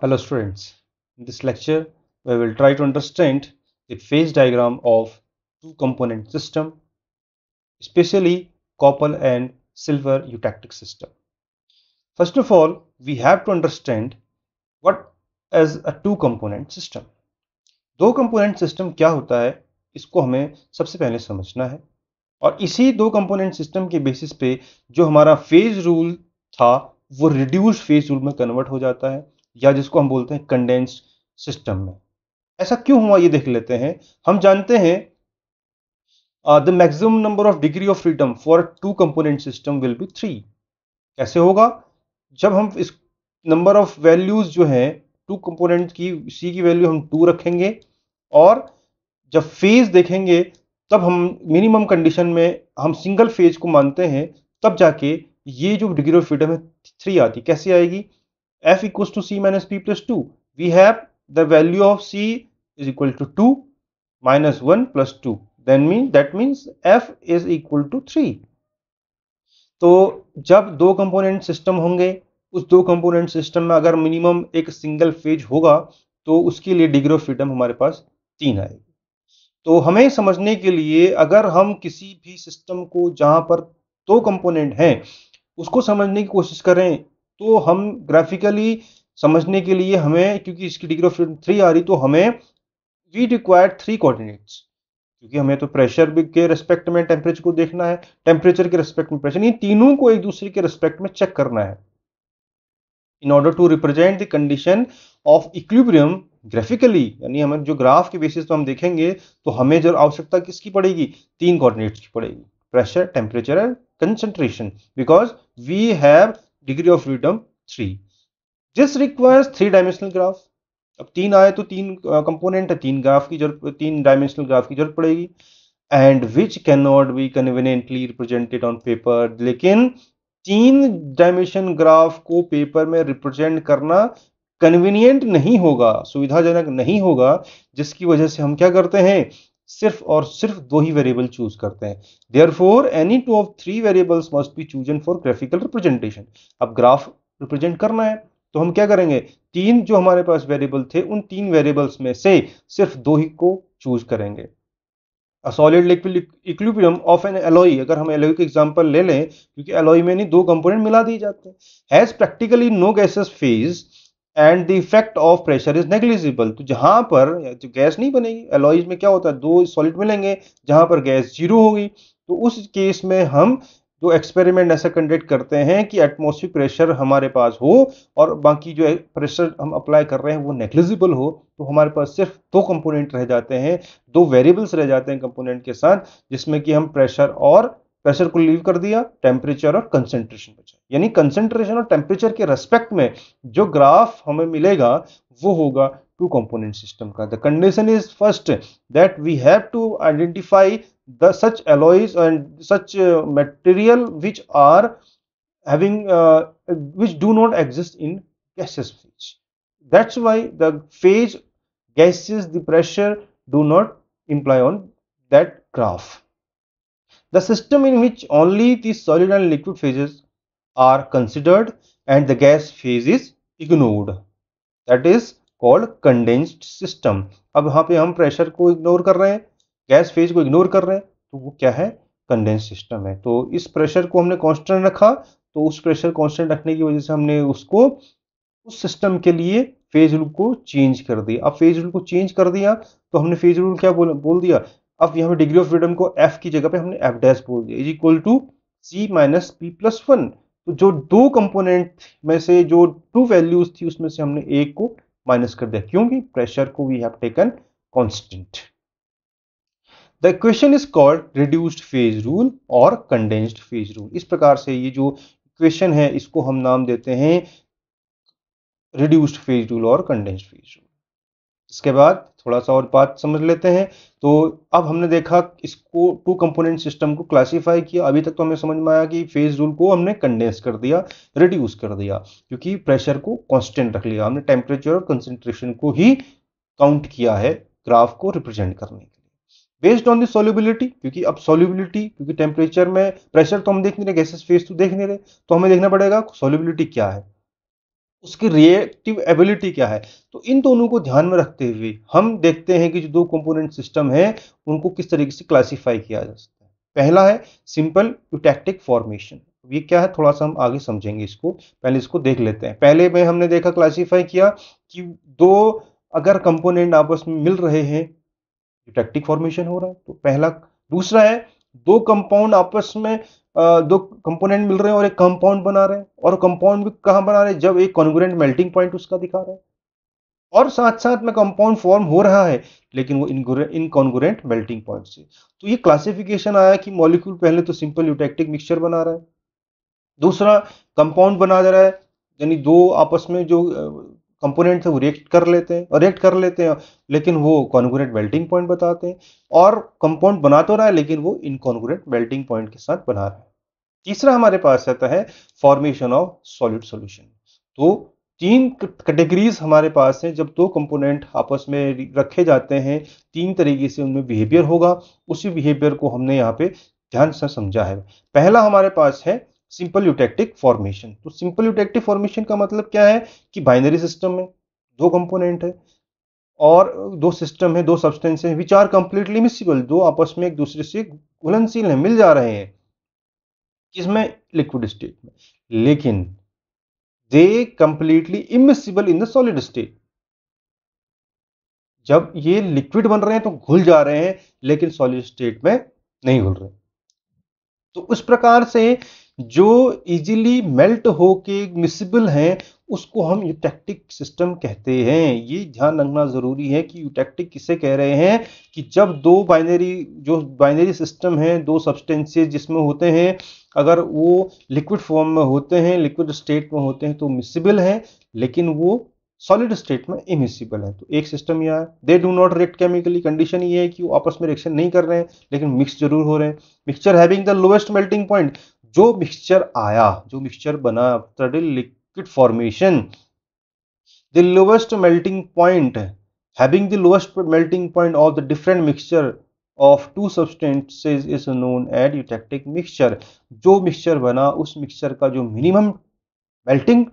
Hello students, in this lecture we will try to understand the phase diagram of two component system especially copper and silver eutectic system. First of all we have to understand what is a two component system. दो component system क्या होता है इसको हमें सबसे पहले समझना है और इसी दो component system के basis पे जो हमारा phase rule था वो reduced phase rule में convert हो जाता है या जिसको हम बोलते हैं कंडेंस्ड सिस्टम में ऐसा क्यों हुआ ये देख लेते हैं हम जानते हैं the maximum number of degree of freedom for two component system will be three कैसे होगा जब हम इस नंबर ऑफ वैल्यूज जो है टू कंपोनेंट की सी की वैल्यू हम टू रखेंगे और जब फेज देखेंगे तब हम मिनिमम कंडीशन में हम सिंगल फेज को मानते हैं तब जाके ये जो डिग्री ऑफ फ्रीडम है थ्री आती कैसे आएगी f equals to c minus p plus 2 we have the value of c is equal to 2 minus 1 plus 2 then mean that means f is equal to 3 तो जब दो कंपोनेंट सिस्टम होंगे उस दो कंपोनेंट सिस्टम में अगर मिनिमम एक single phase होगा तो उसके लिए डिग्री ऑफ फ्रीडम हमारे पास तीन आएगी तो हमें समझने के लिए अगर हम किसी भी सिस्टम को जहां पर दो कंपोनेंट हैं उसको समझने की कोशिश करें तो हम ग्राफिकली समझने के लिए हमें क्योंकि इसकी डिग्री ऑफ फ्रीडम थ्री आ रही तो हमें वी रिक्वायर थ्री कोऑर्डिनेट्स क्योंकि हमें तो प्रेशर के रेस्पेक्ट में टेम्परेचर को देखना है टेम्परेचर के रेस्पेक्ट में प्रेशर इन तीनों को एक दूसरे के रेस्पेक्ट में चेक करना है in order to represent the condition of equilibrium graphically यानी हमें जो ग्राफ के बेसिस पर हम देखेंगे तो हमें जो आवश्यकता किसकी पड़ेगी तीन कोऑर्डिनेट्स की पड़ेगी pressure temperature and concentration because we have degree of freedom three जिस रिक्वायर्स थ्री डायमेंशनल ग्राफ अब तीन आए तो तीन कंपोनेंट है तीन ग्राफ की जरूरत तीन डायमेंशनल ग्राफ की जरूरत पड़ेगी and which can not be conveniently represented on paper लेकिन तीन डायमेंशन ग्राफ को पेपर में रिप्रेजेंट करना कन्वीनियंट नहीं होगा सुविधाजनक नहीं होगा जिसकी वजह से हम क्या करते हैं सिर्फ और सिर्फ दो ही वेरिएबल चूज करते हैं therefore any two of three variables must be chosen for graphical representation अब ग्राफ रिप्रेजेंट करना है तो हम क्या करेंगे तीन जो हमारे पास वेरिएबल थे उन तीन वेरिएबल्स में से सिर्फ दो ही को चूज करेंगे solid liquid equilibrium of an alloy अगर हम एलोई का एग्जांपल ले लें क्योंकि एलोई में नहीं दो कंपोनेंट मिला दिए जाते हैं has practically no gases phase and the effect of pressure is negligible तो जहाँ पर जो गैस नहीं बनेगी एलॉइज में क्या होता है दो सॉलिड मिलेंगे जहां पर गैस जीरो होगी तो उस केस में हम जो एक्सपेरिमेंट ऐसा कंडक्ट करते हैं कि एटमोसफिक प्रेशर हमारे पास हो और बाकी जो प्रेशर हम अप्लाई कर रहे हैं वो नेग्लिजिबल हो तो हमारे पास सिर्फ दो कंपोनेंट रह जाते हैं दो वेरिएबल्स रह जाते हैं कंपोनेंट के साथ जिसमें कि हम प्रेशर और प्रेशर को लीव कर दिया टेम्परेचर और कंसेंट्रेशन बचा यानी कंसेंट्रेशन और टेम्परेचर के रेस्पेक्ट में जो ग्राफ हमें मिलेगा वो होगा टू कंपोनेंट सिस्टम का the condition is first that we have to identify the such alloys and such material which are having which do not exist in gases phase that's why the phase gases the pressure do not imply on that graph the system in which only the solid and liquid phases are considered and the gas phase is ignored that is called condensed system अब यहाँ पे हम pressure को ignore कर रहे हैं gas phase को ignore कर रहे हैं तो वो क्या है कंडेंस सिस्टम है तो इस प्रेशर को हमने कॉन्स्टेंट रखा तो उस प्रेशर कांस्टेंट रखने की वजह से हमने उसको उस सिस्टम के लिए फेज रूल को चेंज कर दिया अब फेज रूल को चेंज कर दिया तो हमने फेज रूल क्या बोल बोल दिया अब यहाँ पे डिग्री ऑफ फ्रीडम को एफ की जगह पे हमने एफ डैश बोल दिया is equal to C minus P plus one तो जो दो कंपोनेंट में से जो टू वैल्यूज थी उसमें से हमने एक को माइनस कर दिया क्योंकि प्रेशर को we have taken constant the equation is called reduced phase rule और कंडेंस्ड फेज रूल इस प्रकार से ये जो इक्वेशन है इसको हम नाम देते हैं रिड्यूस्ड फेज रूल और कंडेंस्ड फेज रूल इसके बाद थोड़ा सा और बात समझ लेते हैं तो अब हमने देखा इसको टू कंपोनेंट सिस्टम को क्लासिफाई किया अभी तक तो हमें समझ में आया कि फेज रूल को हमने कंडेंस कर दिया रिड्यूस कर दिया क्योंकि प्रेशर को कांस्टेंट रख लिया हमने टेम्परेचर और कंसेंट्रेशन को ही काउंट किया है ग्राफ को रिप्रेजेंट करने के लिए बेस्ड ऑन द सोल्यूबिलिटी क्योंकि अब सोल्यूबिलिटी क्योंकि टेम्परेचर में प्रेशर तो हम देख नहीं रहे गैसेज फेज तो देख नहीं रहे तो हमें देखना पड़ेगा सोल्यूबिलिटी क्या है उसकी रिएक्टिव एबिलिटी क्या है तो इन दोनों को ध्यान में रखते हुए हम देखते हैं कि जो दो कंपोनेंट सिस्टम है उनको किस तरीके से क्लासिफाई किया जा सकता है पहला है सिंपल यूटैक्टिक फॉर्मेशन ये क्या है थोड़ा सा हम आगे समझेंगे इसको पहले इसको देख लेते हैं पहले में हमने देखा क्लासीफाई किया कि दो अगर कंपोनेंट आपस में मिल रहे हैं यूटैक्टिक फॉर्मेशन हो रहा है तो पहला दूसरा है दो कंपाउंड आपस में दो कंपोनेंट मिल रहे हैं और एक कंपाउंड बना रहे हैं और कंपाउंड भी कहां बना रहे हैं जब एक कॉन्ग्रेंट मेल्टिंग पॉइंट उसका दिखा रहा है और साथ साथ में कंपाउंड फॉर्म हो रहा है लेकिन वो इनकॉन्ग्रेंट मेल्टिंग पॉइंट से तो ये क्लासिफिकेशन आया कि मॉलिक्यूल पहले तो सिंपल यूटेक्टिक मिक्सचर बना रहा है दूसरा कंपाउंड बना दे रहा है यानी दो आपस में जो कंपोनेंट है वो रिएक्ट कर लेते हैं और रिएक्ट कर लेते हैं लेकिन वो कॉन्गोनेट वेल्टिंग पॉइंट बताते हैं और कंपाउंड बना तो रहा है लेकिन वो इनकॉन्गोनेट वेल्टिंग पॉइंट के साथ बना रहा है तीसरा हमारे पास रहता है फॉर्मेशन ऑफ सॉलिड सोल्यूशन तो तीन कैटेगरीज हमारे पास हैं जब दो कंपोनेंट आपस में रखे जाते हैं तीन तरीके से उनमें बिहेवियर होगा उसी बिहेवियर को हमने यहाँ पे ध्यान से समझा है पहला हमारे पास है सिंपल यूटेक्टिक फॉर्मेशन तो सिंपल यूटेक्टिक फॉर्मेशन का मतलब क्या है कि बाइनरी सिस्टम में दो कंपोनेंट है और दो सिस्टम है दो सब्सटेंस है विच आर कंप्लीटली मिसिबल दो आपस में एक दूसरे से घुलनशील है मिल जा रहे हैं किसमें लिक्विड स्टेट में लेकिन they completely immiscible in the solid state जब ये लिक्विड बन रहे हैं तो घुल जा रहे हैं लेकिन सॉलिड स्टेट में नहीं घुल रहे तो उस प्रकार से जो इजीली मेल्ट होके मिसिबल हैं उसको हम यूटेक्टिक सिस्टम कहते हैं ये ध्यान रखना ज़रूरी है कि यूटेक्टिक किसे कह रहे हैं कि जब दो बाइनरी जो बाइनरी सिस्टम है दो सब्सटेंसेज जिसमें होते हैं अगर वो लिक्विड फॉर्म में होते हैं लिक्विड स्टेट में होते हैं तो मिसिबल है लेकिन वो सॉलिड स्टेट में इमिसिबल है तो एक सिस्टम यह है they do not react chemically condition ये है कि वो आपस में रिएक्शन नहीं कर रहे हैं लेकिन मिक्स जरूर हो रहे हैं mixture having the lowest melting point जो मिक्सचर आया जो मिक्सचर बना ट्रेडल liquid formation the lowest melting point having the lowest melting point of the different mixture of two substances is known as eutectic mixture जो mixture बना उस mixture का जो मिनिमम मेल्टिंग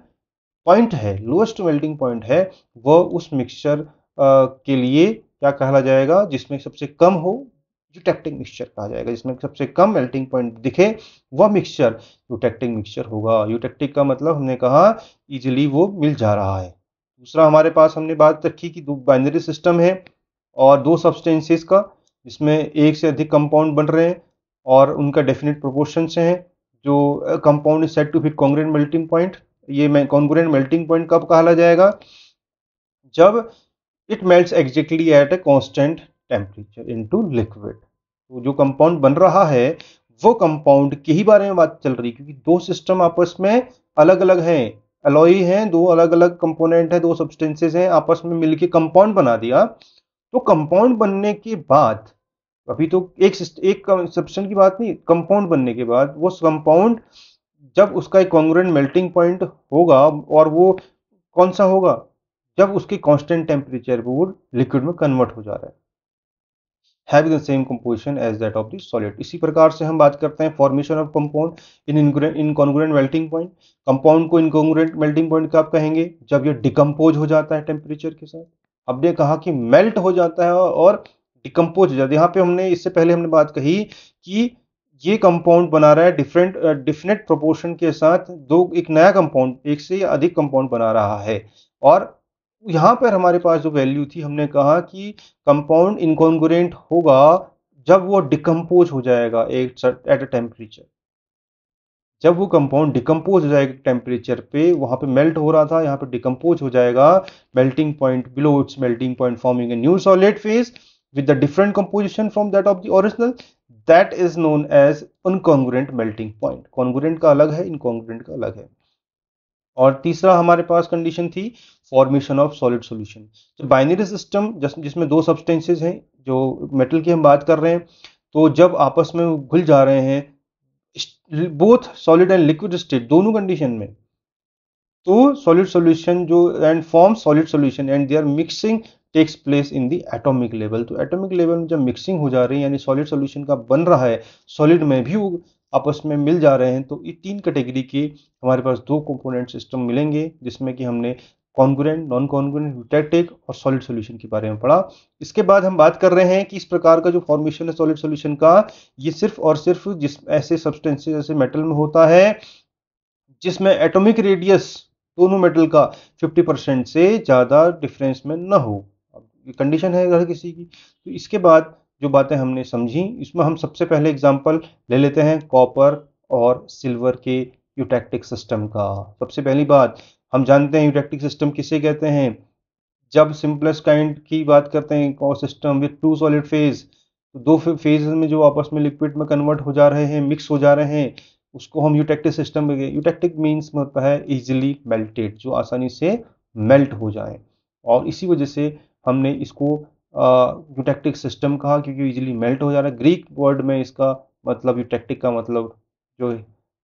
पॉइंट है लोएस्ट मेल्टिंग पॉइंट है वह उस mixture के लिए क्या कहला जाएगा जिसमें सबसे कम हो रिटेक्टिंग मिक्सचर कहा जाएगा जिसमें सबसे कम मेल्टिंग पॉइंट दिखे वह मिक्सचर यूटेक्टिक मिक्सचर होगा यूटेक्टिक का मतलब हमने कहा इजिली वो मिल जा रहा है दूसरा हमारे पास हमने बात रखी कि दो बाइनरी सिस्टम है और दो सब्सटेंसेस का जिसमें एक से अधिक कंपाउंड बन रहे हैं और उनका डेफिनेट प्रोपोर्शन से हैं जो compound set to fit congruent melting point ये कॉन्ग्रेन मेल्टिंग पॉइंट कब कहा जाएगा जब it melt exactly at a constant temperature into liquid तो जो कंपाउंड बन रहा है वो कंपाउंड के ही बारे में बात चल रही है क्योंकि दो सिस्टम आपस में अलग अलग हैं अलॉई हैं दो अलग अलग कंपोनेंट हैं दो सब्सटेंसेस हैं आपस में मिलके कंपाउंड बना दिया तो कंपाउंड बनने के बाद अभी तो एक एक सब्सटेंस की बात नहीं कंपाउंड बनने के बाद वो कंपाउंड जब उसका एक कॉन्ग्रेंट मेल्टिंग पॉइंट होगा और वो कौन सा होगा जब उसके कांस्टेंट टेम्परेचर वो लिक्विड में कन्वर्ट हो जा रहा है have the same composition as that of the solid इसी प्रकार से हम बात करते हैं formation of compound in incongruent melting point compound को इनकॉन्ग्रेंट मेल्टिंग पॉइंट कब कहेंगे जब ये डिकम्पोज हो जाता है टेम्परेचर के साथ हमने कहा कि मेल्ट हो जाता है और डिकम्पोज हो जाता है यहाँ पे हमने इससे पहले हमने बात कही कि ये कंपाउंड बना रहा है डिफरेंट डिफिनेट प्रोपोर्शन के साथ दो एक नया कंपाउंड एक से अधिक कंपाउंड बना रहा है और यहाँ पर हमारे पास जो वैल्यू थी हमने कहा कि कंपाउंड इनकॉन्ग्रेंट होगा जब वो डिकम्पोज हो जाएगा एक एट अ टेम्परेचर जब वो कंपाउंड डिकम्पोज हो जाएगा टेम्परेचर पे वहाँ पे मेल्ट हो रहा था यहाँ पे डिकम्पोज हो जाएगा melting point below its melting point forming a new solid phase with the different composition from that of the original that is known as incongruent melting point congruent का अलग है इनकॉन्गोरेंट का अलग है और तीसरा हमारे पास कंडीशन थी फॉर्मेशन ऑफ सॉलिड सॉल्यूशन तो बाइनरी सिस्टम जिसमें दो सब्सटेंसेस हैं जो मेटल की हम बात कर रहे हैं तो जब आपस में घुल जा रहे हैं both solid and liquid state दोनों कंडीशन में तो सॉलिड सॉल्यूशन जो and form solid solution and they are mixing takes place in the atomic level तो एटॉमिक लेवल में जब मिक्सिंग हो जा रही है यानी सॉलिड सोल्यूशन का बन रहा है सॉलिड में भी आपस में मिल जा रहे हैं तो ये तीन कैटेगरी के हमारे पास दो कंपोनेंट सिस्टम मिलेंगे जिसमें कि हमने कॉन्गुरेंट नॉन कॉन्गुरेंट यूटेक्टिक और सॉलिड सॉल्यूशन के बारे में पढ़ा इसके बाद हम बात कर रहे हैं कि इस प्रकार का जो फॉर्मेशन है सॉलिड सॉल्यूशन का ये सिर्फ और सिर्फ जिस ऐसे सब्सटेंसेज ऐसे मेटल में होता है जिसमें एटॉमिक रेडियस दोनों मेटल का 50 परसेंट से ज़्यादा डिफरेंस में न हो कंडीशन है अगर किसी की तो इसके बाद जो बातें हमने समझी इसमें हम सबसे पहले एग्जाम्पल ले लेते हैं कॉपर और सिल्वर के यूटेक्टिक सिस्टम का सबसे पहली बात हम जानते हैं यूटेक्टिक सिस्टम किसे कहते हैं जब सिंपलेस्ट काइंड की बात करते हैं कॉ system with two solid phase तो दो फेज में जो आपस में लिक्विड में कन्वर्ट हो जा रहे हैं मिक्स हो जा रहे हैं उसको हम यूटेक्टिक सिस्टम में यूटेक्टिक मीन्स होता है इजिली मेल्टेड जो आसानी से मेल्ट हो जाए और इसी वजह से हमने इसको यूटेक्टिक सिस्टम कहा क्योंकि इजीली मेल्ट हो जा रहा है ग्रीक वर्ड में इसका मतलब यूटेक्टिक का मतलब जो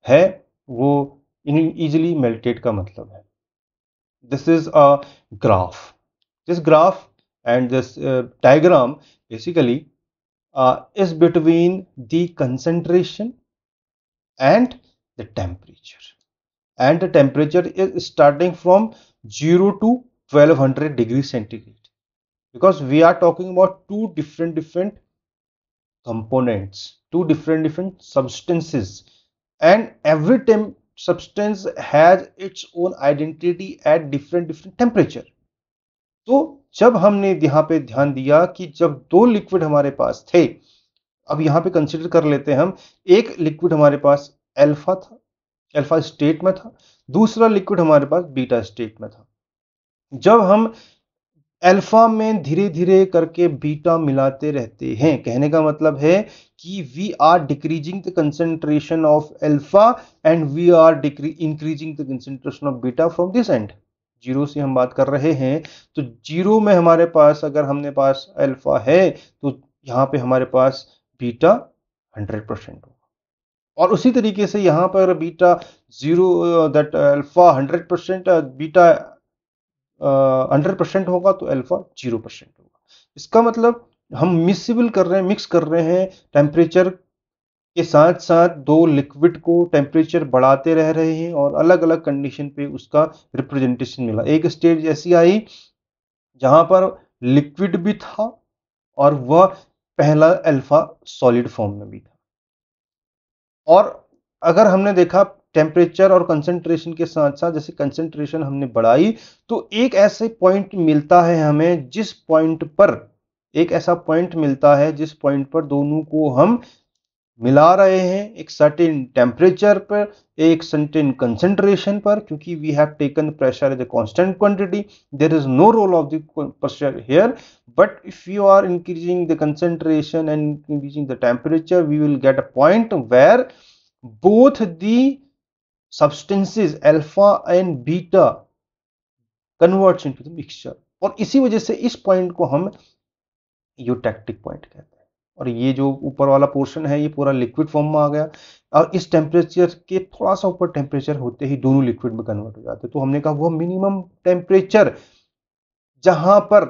है वो ईजिली मेल्टेड का मतलब है this is a graph this graph and this diagram basically is between the concentration and the temperature and the temperature is starting from zero to twelve hundred degree centigrade because we are talking about two different different components two different different substances and every time substance has its own identity at different different temperature तो जब हमने यहाँ पे ध्यान दिया कि जब दो लिक्विड हमारे पास थे अब यहाँ पे कंसिडर कर लेते हैं हम एक लिक्विड हमारे पास अल्फा था अल्फा स्टेट में था दूसरा लिक्विड हमारे पास बीटा स्टेट में था जब हम अल्फा में धीरे धीरे करके बीटा मिलाते रहते हैं कहने का मतलब है कि we are decreasing the concentration of alpha and we are increasing the concentration of beta from this end zero से हम बात कर रहे हैं तो जीरो में हमारे पास अगर हमने पास अल्फा है तो यहाँ पे हमारे पास बीटा हंड्रेड परसेंट होगा और उसी तरीके से यहाँ पर beta zero that alpha hundred percent beta hundred percent होगा तो अल्फा जीरो परसेंट होगा इसका मतलब हम मिसिबल कर रहे हैं मिक्स कर रहे हैं टेम्परेचर के साथ साथ दो लिक्विड को टेम्परेचर बढ़ाते रह रहे हैं और अलग अलग कंडीशन पे उसका रिप्रेजेंटेशन मिला एक स्टेज ऐसी आई जहां पर लिक्विड भी था और वह पहला अल्फा सॉलिड फॉर्म में भी था और अगर हमने देखा टेम्परेचर और कंसंट्रेशन के साथ साथ जैसे कंसंट्रेशन हमने बढ़ाई तो एक ऐसे पॉइंट मिलता है हमें जिस पॉइंट पर एक ऐसा पॉइंट मिलता है जिस पॉइंट पर दोनों को हम मिला रहे हैं एक सर्टेन टेम्परेचर पर एक सर्टेन कंसंट्रेशन पर क्योंकि we have taken pressure is a constant quantity there is no role of the pressure here but if you are increasing the concentration and increasing the temperature we will get a point where both the substances alpha and beta converts into the mixture और इसी वजह से इस पॉइंट को हम eutectic point कहते हैं और ये जो ऊपर वाला पोर्शन है ये पूरा लिक्विड फॉर्म में आ गया और इस टेम्परेचर के थोड़ा सा ऊपर टेम्परेचर होते ही दोनों लिक्विड में कन्वर्ट हो जाते हैं तो हमने कहा वो मिनिमम टेम्परेचर जहां पर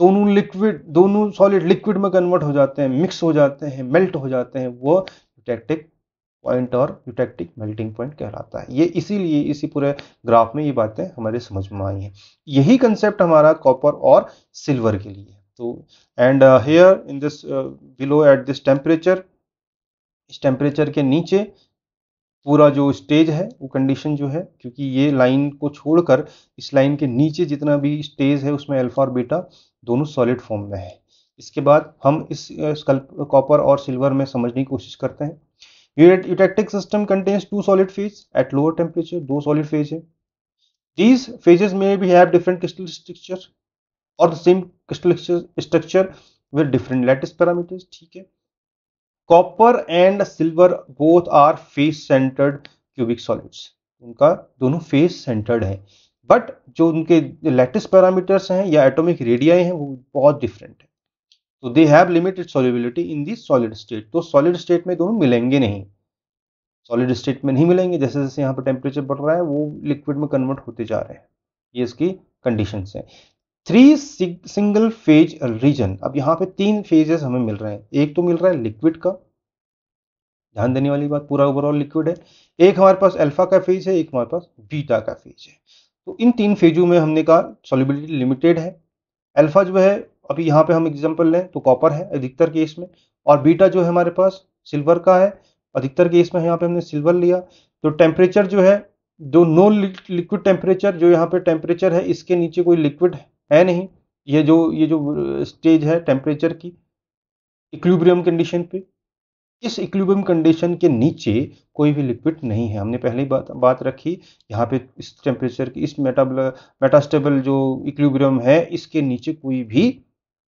दोनों लिक्विड दोनों सॉलिड लिक्विड में कन्वर्ट हो जाते हैं मिक्स हो जाते हैं मेल्ट हो जाते हैं वो यूटैक्टिक पॉइंट और यूटेक्टिक मेल्टिंग पॉइंट कहलाता है ये इसीलिए इसी पूरे ग्राफ में ये बातें हमारे समझ में आई हैं यही कंसेप्ट हमारा कॉपर और सिल्वर के लिए तो and here in this below at this temperature इस टेम्परेचर के नीचे पूरा जो स्टेज है वो कंडीशन जो है क्योंकि ये लाइन को छोड़कर इस लाइन के नीचे जितना भी स्टेज है उसमें अल्फा और बीटा दोनों सॉलिड फॉर्म में है इसके बाद हम इस कॉपर uh, और सिल्वर में समझने की कोशिश करते हैं eutectic system contains two solid phase at lower temperature दो सॉलिड फेज है दीज फेजेस में भी हैव डिफरेंट क्रिस्टल स्ट्रक्चर और same crystal structure with different lattice parameters ठीक है copper and silver both are face centred cubic solids उनका दोनों face centred है बट जो उनके लेटेस्ट पैरामीटर्स हैं या एटोमिक रेडियाई हैं वो बहुत डिफरेंट है तो they have limited solubility in the solid state तो सॉलिड स्टेट में दोनों मिलेंगे नहीं सॉलिड स्टेट में नहीं मिलेंगे जैसे जैसे यहाँ पर टेम्परेचर बढ़ रहा है वो लिक्विड में कन्वर्ट होते जा रहे हैं ये इसकी कंडीशन है थ्री सिंगल फेज रीजन अब यहाँ पे तीन फेजेस हमें मिल रहे हैं एक तो मिल रहा है लिक्विड का ध्यान देने वाली बात पूरा ओवरऑल लिक्विड है एक हमारे पास अल्फा का फेज है एक हमारे पास बीटा का फेज है तो इन तीन फेजों में हमने कहा सॉलिबिलिटी लिमिटेड है अल्फा जो है अभी यहाँ पे हम एग्जाम्पल लें तो कॉपर है अधिकतर केस में और बीटा जो है हमारे पास सिल्वर का है अधिकतर केस में यहाँ पे हमने सिल्वर लिया तो टेम्परेचर जो है जो नो लिक्विड टेम्परेचर जो यहाँ पे टेम्परेचर है इसके नीचे कोई लिक्विड है नहीं ये जो ये जो स्टेज है टेम्परेचर की इक्लिब्रियम कंडीशन पे इस इक्लिब्रियम कंडीशन के नीचे कोई भी लिक्विड नहीं है हमने पहले ही बात बात रखी यहाँ पे इस टेम्परेचर की इस मेटाबल मेटास्टेबल जो इक्लिब्रियम है इसके नीचे कोई भी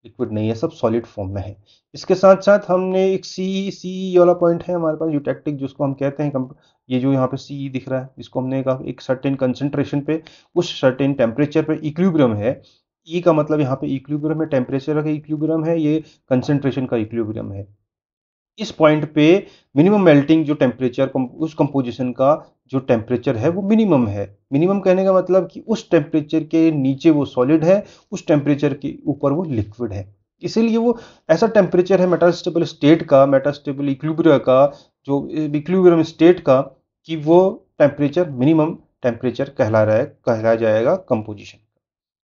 लिक्विड नहीं है सब सॉलिड फॉर्म में है इसके साथ साथ हमने एक सी सी वाला पॉइंट है हमारे पास यूटेक्टिक जिसको हम कहते हैं ये जो यहाँ पे सी दिख रहा है इसको हमने कहा एक सर्टेन कंसेंट्रेशन पे उस सर्टेन टेम्परेचर पे इक्विब्रम है ई e का मतलब यहाँ पे इक्विब्रम है टेम्परेचर का इक्विब्रम है ये कंसेंट्रेशन का इक्विब्रम है इस पॉइंट पे मिनिमम मेल्टिंग जो टेम्परेचर उस कंपोजिशन का जो टेम्परेचर है वो मिनिमम है मिनिमम कहने का मतलब कि उस टेम्परेचर के नीचे वो सॉलिड है उस टेम्परेचर के ऊपर वो लिक्विड है इसीलिए वो ऐसा टेम्परेचर है मेटास्टेबल स्टेट का मेटास्टेबल इक्लूब्रिया का जो इक्लूब्रियम स्टेट का कि वो टेम्परेचर मिनिमम टेम्परेचर कहला रहा है कहला जाएगा कंपोजिशन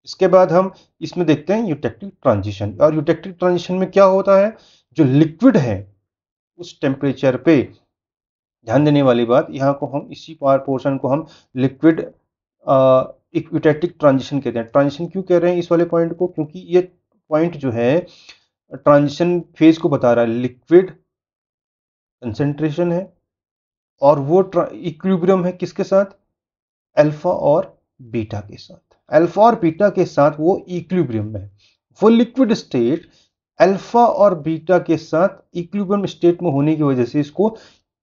इसके बाद हम इसमें देखते हैं यूटेक्टिक ट्रांजिशन और यूटेक्टिक ट्रांजिशन में क्या होता है जो लिक्विड है उस टेम्परेचर पे ध्यान देने वाली बात यहाँ को हम इसी पार पोर्शन को हम लिक्विड इक्विटेटिक ट्रांजिशन कहते हैं ट्रांजिशन क्यों कह रहे हैं इस वाले पॉइंट को क्योंकि ये पॉइंट जो है ट्रांजिशन फेज को बता रहा है लिक्विड कंसेंट्रेशन है और वो इक्विब्रियम है किसके साथ अल्फा और बीटा के साथ अल्फा और बीटा के साथ वो इक्विब्रियम है वो लिक्विड स्टेट अल्फा और बीटा के साथ इक्विलिब्रियम स्टेट में होने की वजह से इसको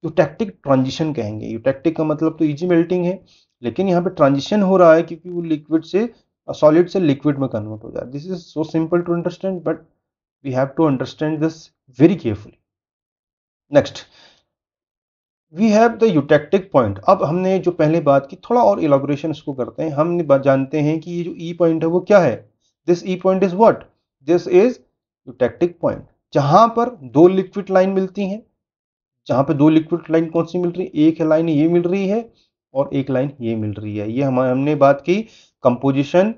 यूटैक्टिक ट्रांजिशन कहेंगे यूटैक्टिक का मतलब तो इजी मेल्टिंग है लेकिन यहाँ पे ट्रांजिशन हो रहा है क्योंकि वो लिक्विड से सॉलिड से लिक्विड में कन्वर्ट हो जाए this is so simple to understand but we have to understand this very carefully next we have the eutectic point अब हमने जो पहले बात की थोड़ा और इलाबोरेशन इसको करते हैं हम जानते हैं कि ये जो ई e पॉइंट है वो क्या है this E point is what this is eutectic point जहां पर दो लिक्विड लाइन मिलती हैं जहां पे दो लिक्विड लाइन कौन सी मिल रही है एक लाइन ये मिल रही है और एक लाइन ये मिल रही है ये हम हमने बात की composition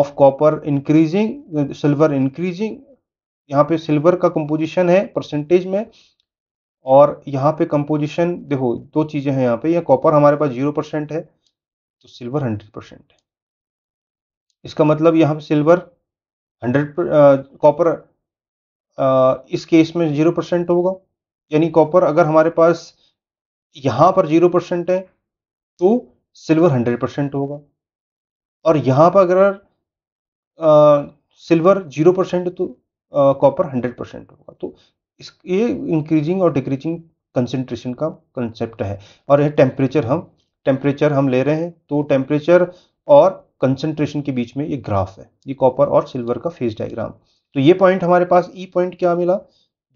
of copper increasing silver increasing यहाँ पे सिल्वर का कंपोजिशन है परसेंटेज में और यहाँ पे कंपोजिशन देखो दो चीज़ें हैं यहाँ पे यह कॉपर हमारे पास जीरो परसेंट है तो सिल्वर हंड्रेड परसेंट है इसका मतलब यहाँ पे सिल्वर हंड्रेड कॉपर इस केस में जीरो परसेंट होगा यानी कॉपर अगर हमारे पास यहाँ पर जीरो परसेंट है तो सिल्वर हंड्रेड परसेंट होगा और यहाँ पर अगर सिल्वर जीरो परसेंट तो कॉपर हंड्रेड परसेंट होगा तो इस ये इंक्रीजिंग और डिक्रीजिंग कंसेंट्रेशन का कंसेप्ट है और यह टेम्परेचर हम टेम्परेचर हम ले रहे हैं तो टेम्परेचर और कंसंट्रेशन के बीच में ये ग्राफ है ये कॉपर और सिल्वर का फेज डायग्राम तो ये पॉइंट हमारे पास ई e पॉइंट क्या मिला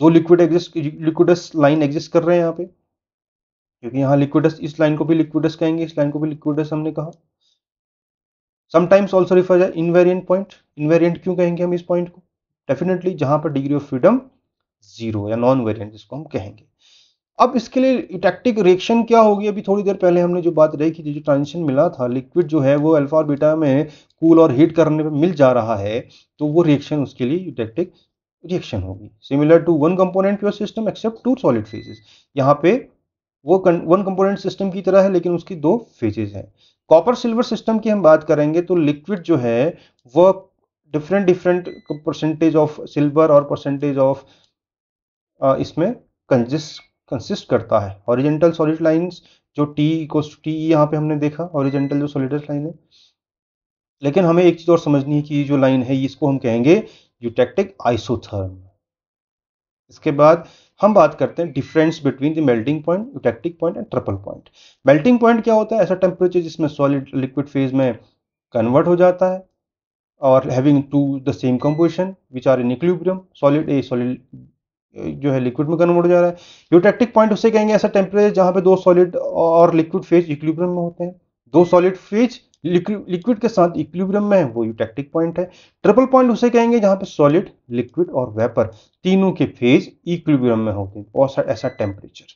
दो liquid exist liquidus line exist कर रहे हैं यहाँ पे क्योंकि यहाँ लिक्विडस इस लाइन को भी लिक्विडस कहेंगे इस लाइन को भी लिक्विडस हमने कहा sometimes also refer invariant point invariant क्यों कहेंगे हम इस पॉइंट को डेफिनेटली जहां पर डिग्री ऑफ फ्रीडम जीरो या नॉन वेरियंट जिसको हम कहेंगे अब इसके लिए इटैक्टिक रिएक्शन क्या होगी अभी थोड़ी देर पहले हमने जो बात रही कि जो ट्रांजिशन मिला था लिक्विड जो है वो अल्फा और बीटा में कूल और हीट करने पर मिल जा रहा है तो वो रिएक्शन उसके लिए इटैक्टिक रिएक्शन होगी similar to one component pure system except two solid phases यहाँ पे वो वन कंपोनेंट सिस्टम की तरह है लेकिन उसकी दो फेजेज हैं कॉपर सिल्वर सिस्टम की हम बात करेंगे तो लिक्विड जो है वह different different percentage of silver और परसेंटेज ऑफ uh, इसमें कंजिस्ट कंसिस्ट करता है ऑरिजेंटल सॉलिड लाइन्स जो टी इक्व टी यहाँ पे हमने देखा ऑरिजेंटल जो सॉलिड लाइन है लेकिन हमें एक चीज़ और समझनी है कि जो लाइन है इसको हम कहेंगे यूटेक्टिक आइसोथर्म इसके बाद हम बात करते हैं difference between the melting point eutectic point and triple point melting point क्या होता है ऐसा टेम्परेचर जिसमें सॉलिड लिक्विड फेज में कन्वर्ट हो जाता है और having to the same composition which are in equilibrium solid a solid जो है लिक्विड में कन्वर्ट हो जा रहा है यूटेक्टिक पॉइंट उसे कहेंगे ऐसा टेम्परेचर जहाँ पे दो सॉलिड और लिक्विड फेज इक्विब्रम में होते हैं दो सॉलिड फेज लिक्विड के साथ इक्विब्रम में है वो यूटेक्टिक पॉइंट है ट्रिपल पॉइंट उसे कहेंगे जहाँ पे सॉलिड लिक्विड और वेपर तीनों के फेज इक्विब्रम में होते हैं और ऐसा temperature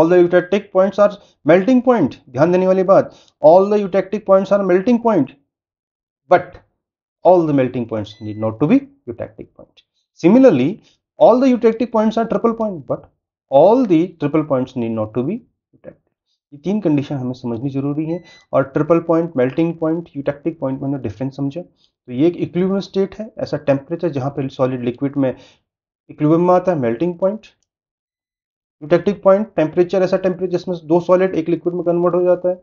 all the eutectic points are melting point ध्यान देने वाली बात all the eutectic points are melting point but all the melting points need not to be eutectic point. Similarly, all the eutectic points are triple point but all the triple points need not to be eutectic ये तीन condition हमें समझनी जरूरी है और triple point melting point eutectic point में difference समझा तो ये एक इक्विबम स्टेट है ऐसा टेम्परेचर जहां पे सॉलिड लिक्विड में इक्विबम आता है melting point eutectic point temperature ऐसा टेम्परेचर जिसमें दो सॉलिड एक लिक्विड में कन्वर्ट हो जाता है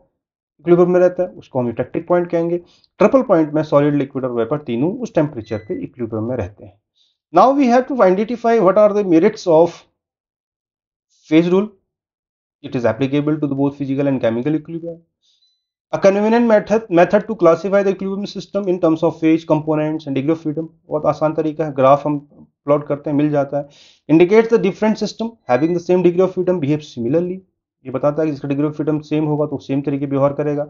इक्विबम में रहता है उसको हम यूटेक्टिक पॉइंट कहेंगे ट्रिपल पॉइंट में सॉलिड लिक्विड और वेपर तीनों उस टेम्परेचर पे इक्विबम में रहते हैं Now we have to identify what are the merits of phase rule. It is applicable to the both physical and chemical equilibrium. A convenient method method to classify the equilibrium system in terms of phase components and degree of freedom bahut aasan tarika hai graph hum plot karte hain mil jata hai indicates the different system having the same degree of freedom behaves similarly ये बताता है कि जिसका degree of freedom same होगा तो same तरीके व्यवहार करेगा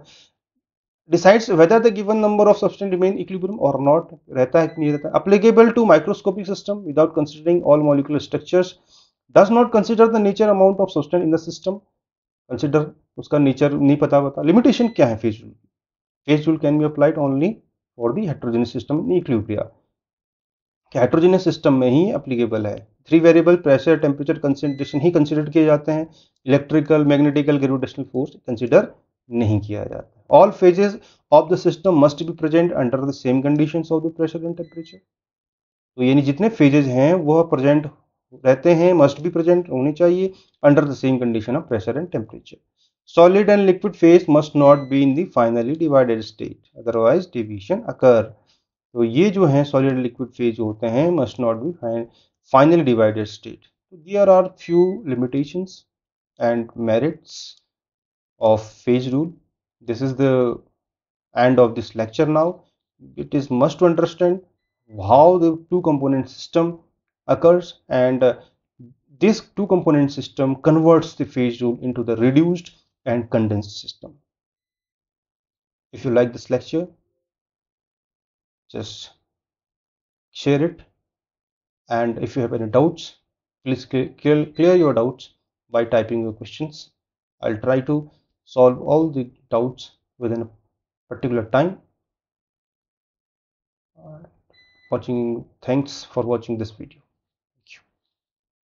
decides whether the given number of substance remain equilibrium or not रहता है कि नहीं रहता है. applicable to microscopic system without considering all molecular structures does not consider the nature amount of substance in the system consider उसका nature नहीं पता पता limitation क्या है phase rule phase rule can be applied only for the heterogeneous system in equilibria क्या heterogeneous system में ही applicable है three variable pressure temperature concentration ही कंसिडर किए जाते हैं electrical magnetical gravitational force consider नहीं किया जाता all phases of the system must be present under the same conditions of the pressure and temperature तो यानी जितने phases हैं वह present रहते हैं must be present होने चाहिए under the same condition of pressure and temperature solid and liquid phase must not be in the finally divided state otherwise division occur तो ये जो है सॉलिड लिक्विड फेज होते हैं must not be finely divided state there are few limitations and merits of phase rule this is the end of this lecture now it is must to understand how the two component system occurs and uh, this two component system converts the phase rule into the reduced and condensed system if you like this lecture just share it and if you have any doubts please clear your doubts by typing your questions i'll try to solve all the doubts within a particular time watching thanks for watching this video